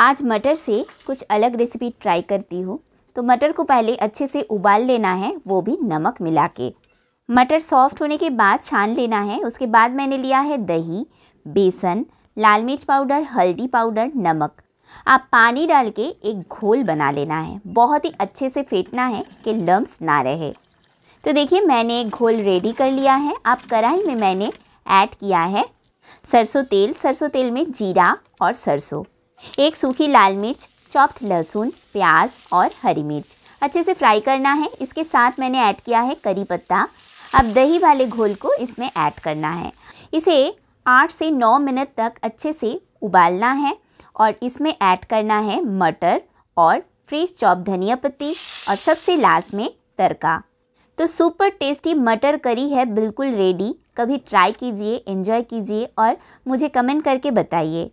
आज मटर से कुछ अलग रेसिपी ट्राई करती हूँ तो मटर को पहले अच्छे से उबाल लेना है वो भी नमक मिला के मटर सॉफ्ट होने के बाद छान लेना है उसके बाद मैंने लिया है दही बेसन लाल मिर्च पाउडर हल्दी पाउडर नमक आप पानी डाल के एक घोल बना लेना है बहुत ही अच्छे से फेंटना है कि लम्ब ना रहे तो देखिए मैंने एक घोल रेडी कर लिया है आप कढ़ाई में मैंने ऐड किया है सरसों तेल सरसों तेल में जीरा और सरसों एक सूखी लाल मिर्च चॉप्ड लहसुन प्याज और हरी मिर्च अच्छे से फ्राई करना है इसके साथ मैंने ऐड किया है करी पत्ता अब दही वाले घोल को इसमें ऐड करना है इसे आठ से नौ मिनट तक अच्छे से उबालना है और इसमें ऐड करना है मटर और फ्रेश चॉप धनिया पत्ती और सबसे लास्ट में तड़का तो सुपर टेस्टी मटर करी है बिल्कुल रेडी कभी ट्राई कीजिए एंजॉय कीजिए और मुझे कमेंट करके बताइए